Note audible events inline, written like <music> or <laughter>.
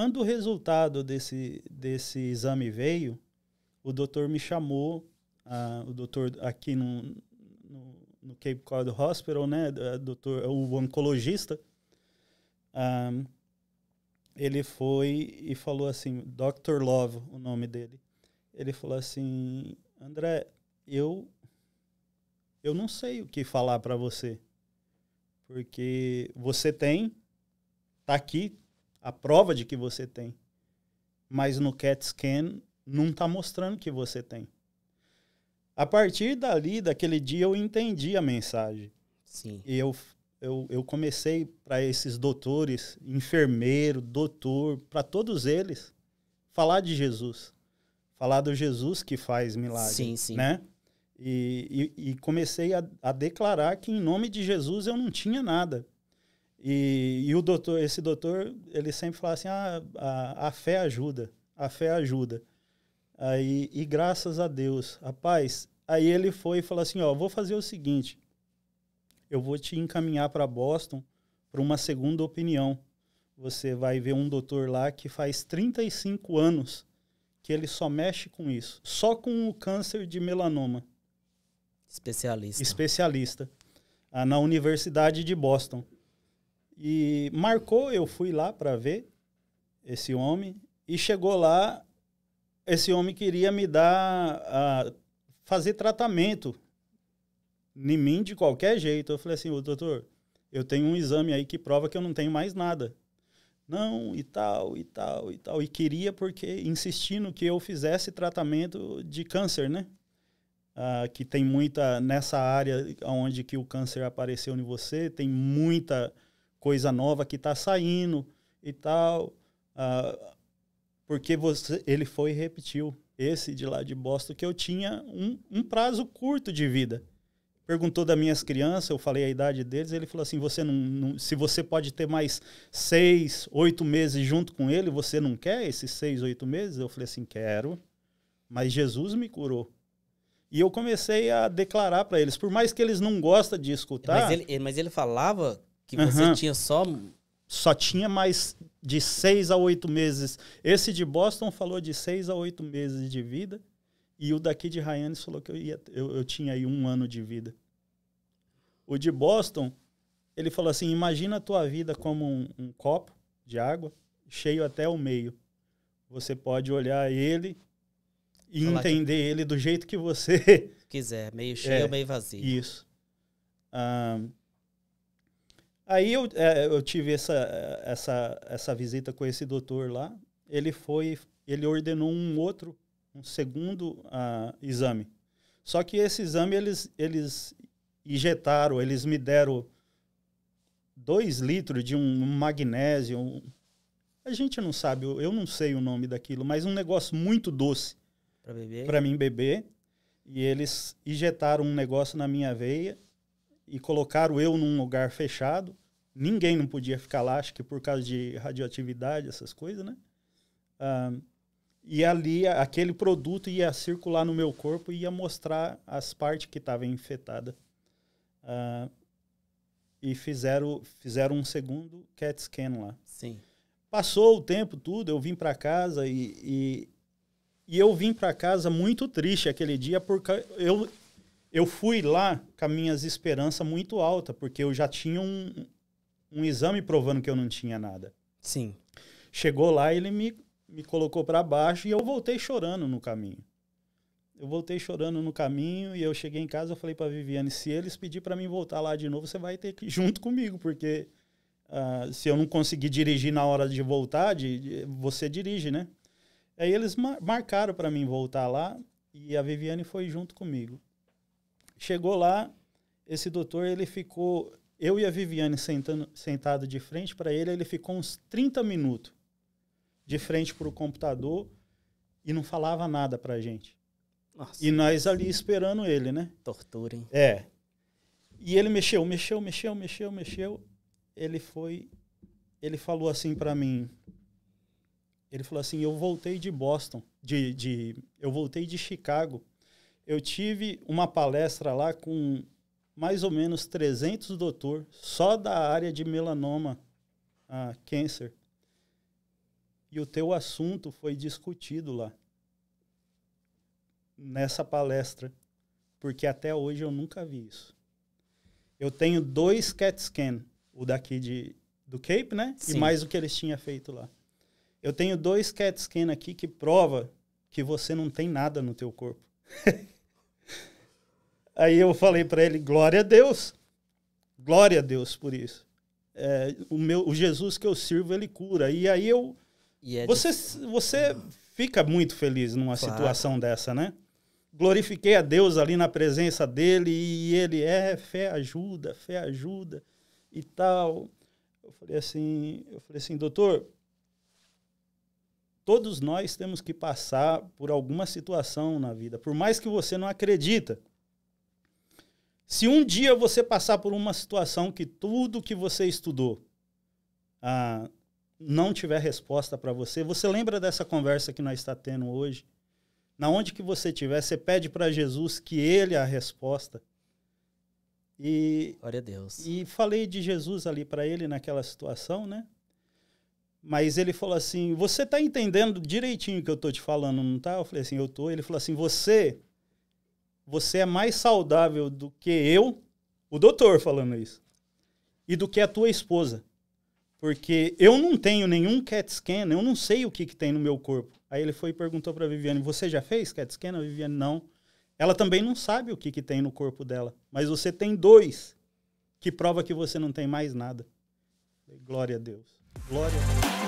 Quando o resultado desse, desse exame veio, o doutor me chamou, o doutor aqui no, no, no, Cape Cod Hospital, né, doutor, o oncologista, ele foi e falou assim, Dr. Love, o nome dele. Ele falou assim, André, eu eu não sei o que falar para você, porque você tem tá aqui, a prova de que você tem. Mas no CAT scan não está mostrando que você tem. A partir dali, daquele dia, eu entendi a mensagem. Sim. E eu, eu, eu comecei para esses doutores, enfermeiro, doutor, para todos eles, falar de Jesus. Falar do Jesus que faz milagres, Sim, sim. Né? E, e, e comecei a, a declarar que em nome de Jesus eu não tinha nada. E, e o doutor, esse doutor, ele sempre fala assim: ah, a, a fé ajuda, a fé ajuda. Aí, e graças a Deus, rapaz. Aí ele foi e falou assim: Ó, vou fazer o seguinte, eu vou te encaminhar para Boston para uma segunda opinião. Você vai ver um doutor lá que faz 35 anos que ele só mexe com isso, só com o câncer de melanoma. Especialista. Especialista. Ah, na Universidade de Boston. E marcou, eu fui lá para ver esse homem. E chegou lá, esse homem queria me dar, fazer tratamento em mim de qualquer jeito. Eu falei assim, doutor, eu tenho um exame aí que prova que eu não tenho mais nada. Não, e tal, e tal, e tal. E queria porque insistindo que eu fizesse tratamento de câncer, né? Ah, que tem muita, nessa área onde que o câncer apareceu em você, tem muita coisa nova que está saindo e tal. Ah, porque você, ele foi e repetiu. Esse de lá de Boston, que eu tinha um, um prazo curto de vida. Perguntou das minhas crianças, eu falei a idade deles, ele falou assim: você não, não, se você pode ter mais seis, oito meses junto com ele, você não quer esses seis, oito meses? Eu falei assim: quero, mas Jesus me curou. E eu comecei a declarar para eles, por mais que eles não gostam de escutar. Mas ele, mas ele falava que você uhum. tinha só. Só tinha mais de seis a oito meses. Esse de Boston falou de seis a oito meses de vida. E o daqui de Rayane falou que eu, ia, eu, eu tinha aí um ano de vida. O de Boston, ele falou assim: imagina a tua vida como um, um copo de água, cheio até o meio. Você pode olhar ele e Falar entender que... ele do jeito que você quiser, meio <laughs> cheio, é, meio vazio. Isso. Ah, Aí eu, é, eu tive essa, essa, essa visita com esse doutor lá. Ele foi, ele ordenou um outro, um segundo uh, exame. Só que esse exame eles, eles injetaram, eles me deram dois litros de um magnésio. Um, a gente não sabe, eu, eu não sei o nome daquilo, mas um negócio muito doce para mim beber. E eles injetaram um negócio na minha veia e colocaram eu num lugar fechado. Ninguém não podia ficar lá, acho que por causa de radioatividade, essas coisas, né? Ah, e ali, aquele produto ia circular no meu corpo e ia mostrar as partes que estavam infectadas. Ah, e fizeram, fizeram um segundo CAT scan lá. Sim. Passou o tempo, tudo, eu vim para casa e, e, e, eu vim para casa muito triste aquele dia, porque eu, eu fui lá com as minhas esperanças muito alta, porque eu já tinha um, um exame provando que eu não tinha nada. Sim. Chegou lá, ele me, me colocou para baixo e eu voltei chorando no caminho. Eu voltei chorando no caminho e eu cheguei em casa, eu falei para Viviane, se eles pedir para mim voltar lá de novo, você vai ter que ir junto comigo, porque uh, se eu não conseguir dirigir na hora de voltar, de, de, você dirige, né? Aí eles mar marcaram para mim voltar lá e a Viviane foi junto comigo. Chegou lá, esse doutor, ele ficou. Eu e a Viviane sentando, sentado de frente para ele, ele ficou uns 30 minutos de frente para o computador e não falava nada para a gente. Nossa. E nós ali esperando ele, né? Tortura, hein? É. E ele mexeu, mexeu, mexeu, mexeu, mexeu. Ele foi. Ele falou assim para mim. Ele falou assim: Eu voltei de Boston, de, de, eu voltei de Chicago eu tive uma palestra lá com mais ou menos 300 doutor só da área de melanoma, câncer. E o teu assunto foi discutido lá nessa palestra, porque até hoje eu nunca vi isso. Eu tenho dois CAT scan, o daqui de, do Cape, né? Sim. E mais o que eles tinham feito lá. Eu tenho dois CAT scan aqui que prova que você não tem nada no teu corpo. <laughs> Aí eu falei para ele, glória a Deus, glória a Deus por isso. É, o, meu, o Jesus que eu sirvo, ele cura. E aí eu... E é você, de... você fica muito feliz numa claro. situação dessa, né? Glorifiquei a Deus ali na presença dele e ele é fé ajuda, fé ajuda e tal. Eu falei assim, eu falei assim, doutor, Todos nós temos que passar por alguma situação na vida, por mais que você não acredita. Se um dia você passar por uma situação que tudo que você estudou ah, não tiver resposta para você, você lembra dessa conversa que nós está tendo hoje? Na onde que você estiver, você pede para Jesus que ele é a resposta. E, Glória a Deus. E falei de Jesus ali para ele naquela situação, né? Mas ele falou assim: Você está entendendo direitinho o que eu estou te falando, não tá? Eu falei assim: Eu tô. Ele falou assim: Você. Você é mais saudável do que eu, o doutor falando isso, e do que a tua esposa. Porque eu não tenho nenhum CAT scan, eu não sei o que, que tem no meu corpo. Aí ele foi e perguntou para Viviane: Você já fez CAT scan? A Viviane: Não. Ela também não sabe o que, que tem no corpo dela, mas você tem dois, que prova que você não tem mais nada. Glória a Deus. Glória.